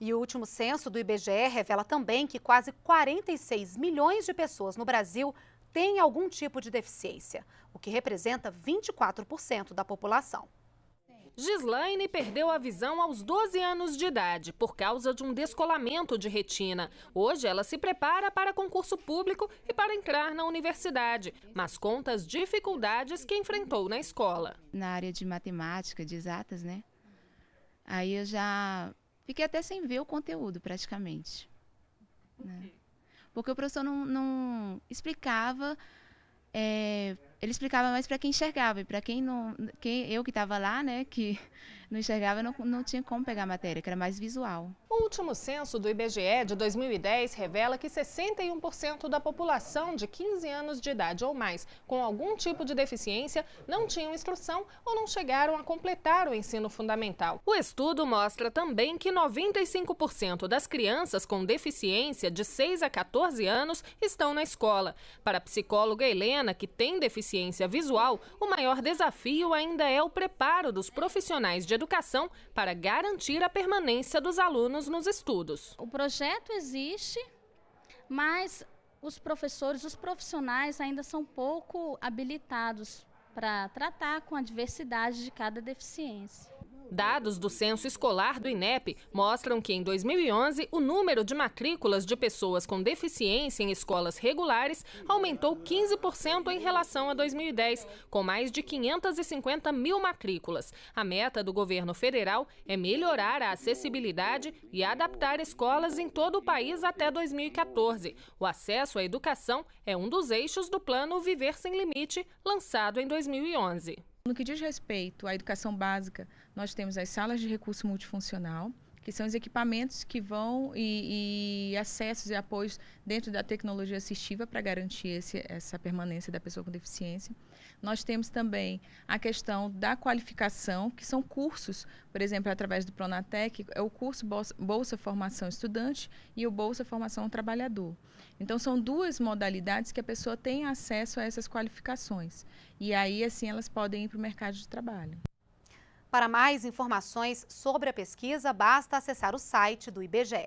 E o último censo do IBGE revela também que quase 46 milhões de pessoas no Brasil têm algum tipo de deficiência, o que representa 24% da população. Gislaine perdeu a visão aos 12 anos de idade por causa de um descolamento de retina. Hoje ela se prepara para concurso público e para entrar na universidade, mas conta as dificuldades que enfrentou na escola. Na área de matemática, de exatas, né? Aí eu já Fiquei até sem ver o conteúdo, praticamente. Né? Porque o professor não, não explicava. É, ele explicava mais para quem enxergava e para quem não, quem eu que estava lá, né, que não enxergava, não, não tinha como pegar a matéria, que era mais visual. O último censo do IBGE de 2010 revela que 61% da população de 15 anos de idade ou mais com algum tipo de deficiência não tinham instrução ou não chegaram a completar o ensino fundamental. O estudo mostra também que 95% das crianças com deficiência de 6 a 14 anos estão na escola. Para a psicóloga Helena, que tem deficiência visual, o maior desafio ainda é o preparo dos profissionais de educação para garantir a permanência dos alunos nos estudos. O projeto existe, mas os professores, os profissionais ainda são pouco habilitados para tratar com a diversidade de cada deficiência. Dados do censo escolar do INEP mostram que em 2011 o número de matrículas de pessoas com deficiência em escolas regulares aumentou 15% em relação a 2010, com mais de 550 mil matrículas. A meta do governo federal é melhorar a acessibilidade e adaptar escolas em todo o país até 2014. O acesso à educação é um dos eixos do plano Viver Sem Limite, lançado em 2011. No que diz respeito à educação básica, nós temos as salas de recurso multifuncional, que são os equipamentos que vão e, e acessos e apoios dentro da tecnologia assistiva para garantir esse, essa permanência da pessoa com deficiência. Nós temos também a questão da qualificação, que são cursos, por exemplo, através do Pronatec, é o curso Bolsa, Bolsa Formação Estudante e o Bolsa Formação Trabalhador. Então, são duas modalidades que a pessoa tem acesso a essas qualificações. E aí, assim, elas podem ir para o mercado de trabalho. Para mais informações sobre a pesquisa, basta acessar o site do IBGE.